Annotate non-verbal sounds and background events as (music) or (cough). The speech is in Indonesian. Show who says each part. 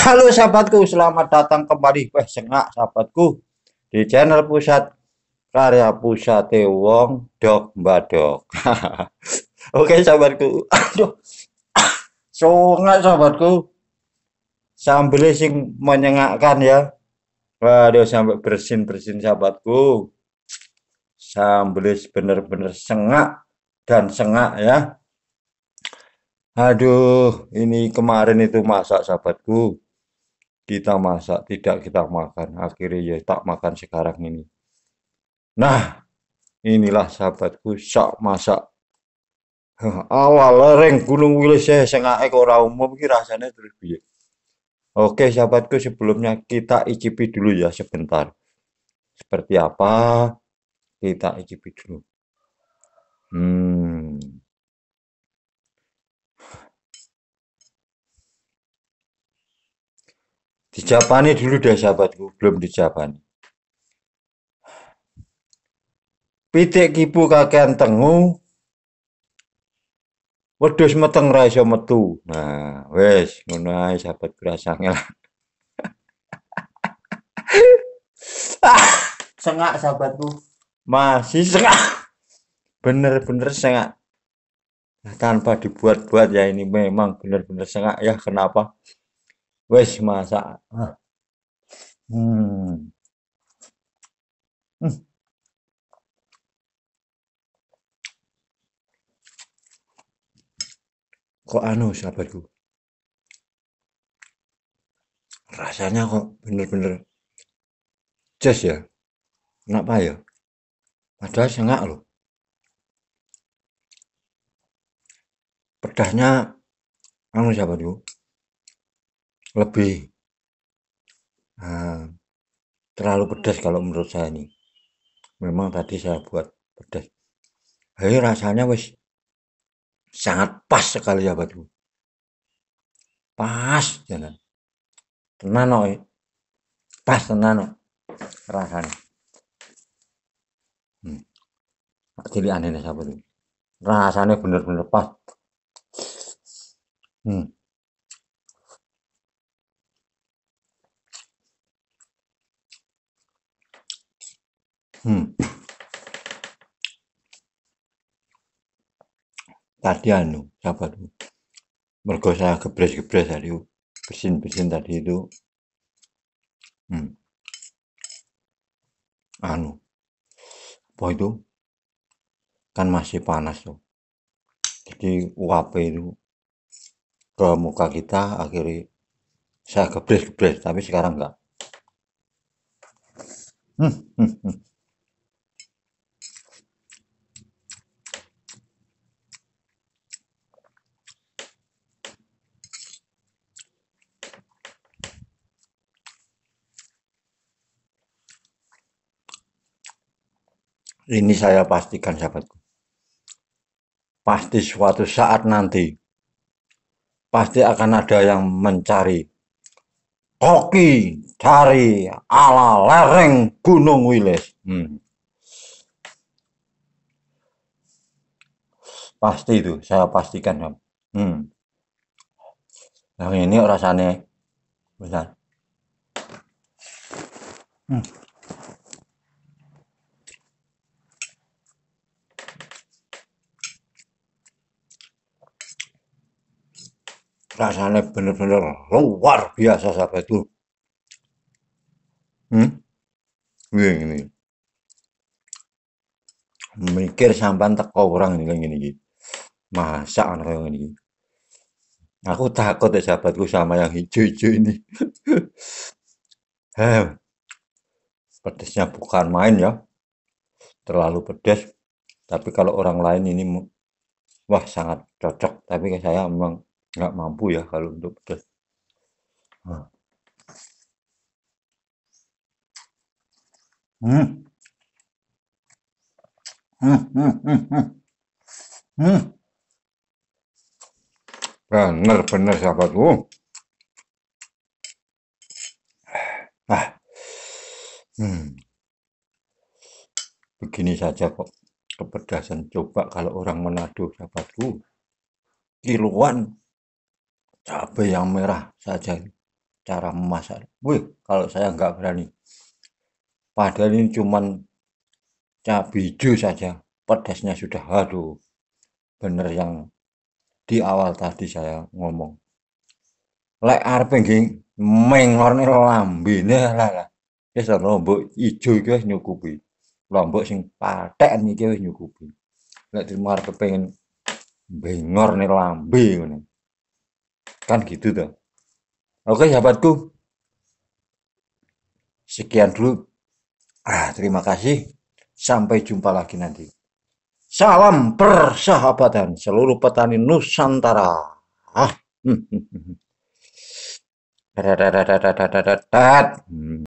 Speaker 1: Halo sahabatku, selamat datang kembali Wah sengak sahabatku Di channel pusat Karya pusat Wong Dok badok (laughs) Oke sahabatku Aduh Sungak sahabatku Sambil sing menyengakkan ya Waduh sampai bersin-bersin sahabatku Sambil bener-bener sengak Dan sengak ya Aduh, ini kemarin itu masak sahabatku kita masak, tidak kita makan. Akhirnya ya tak makan sekarang ini. Nah, inilah sahabatku sok masak. Awal lereng Gunung Wilis saya sengah ekor umum kira rasanya terus biye. Oke sahabatku sebelumnya kita icipi dulu ya sebentar. Seperti apa? Kita icipi dulu. Hmm. dijapani dulu deh sahabatku, belum dijapani. Pitik kipu kakean tengu, wedhus meteng raiso metu. Nah, wes ngono ae sahabat rasane. ah, (laughs) sengak sahabatku. Masih sengak. Bener-bener sengak. Nah, tanpa dibuat-buat ya ini memang bener-bener sengak ya kenapa? Wes masa, hmm. hmm. Kok anu sahabatku? Rasanya kok bener-bener jas ya? Kenapa ya? Padahal sengak loh. Pedahnya, anu sahabatku? lebih uh, terlalu pedas kalau menurut saya ini memang tadi saya buat pedas jadi rasanya wis sangat pas sekali ya batu pas jalan tenan pas tenan rasanya hmm. aneh nih sahabat rasanya bener-bener pas hmm. Hmm. Tadi anu, siapa tuh? Mergo saya gebres-gebres tadi, bersin-bersin tadi itu. Hmm. Anu. Apa itu? Kan masih panas tuh. Jadi uap itu ke muka kita akhirnya saya gebres-gebres, tapi sekarang enggak. Hmm, hmm, hmm. Ini saya pastikan sahabatku. Pasti suatu saat nanti pasti akan ada yang mencari koki dari ala lereng Gunung Wilis. Hmm. Pasti itu, saya pastikan. Hmm. Yang ini rasanya besar. Hmm. rasanya benar-benar luar biasa sahabat itu hmm? Iya, ini mikir sampan teko orang ini ini, gini masa anak yang ini aku takut ya sahabatku sama yang hijau-hijau ini Heh, (laughs) pedesnya bukan main ya terlalu pedes, tapi kalau orang lain ini wah sangat cocok tapi saya memang nggak mampu ya kalau untuk pedas. Nah. Hmm. hmm. Hmm, hmm, hmm, hmm. Bener, sahabat sahabatku. Ah. Hmm. Begini saja kok kepedasan coba kalau orang menaduh sahabatku kiluan cabai yang merah saja cara memasak wih kalau saya nggak berani padahal ini cuman cabai hijau saja pedasnya sudah aduh bener yang di awal tadi saya ngomong lek arep nggih menglorne lambene nah, lah lah wis lombok ijo iki wis nyukupi lombok sing patek niki wis nyukupi lek dirmu arep pengen bengor nih lambe ngene Kan gitu tuh. Oke sahabatku, sekian dulu. Ah, terima kasih. Sampai jumpa lagi nanti. Salam persahabatan seluruh petani Nusantara. Ah. (laughs) Hmm.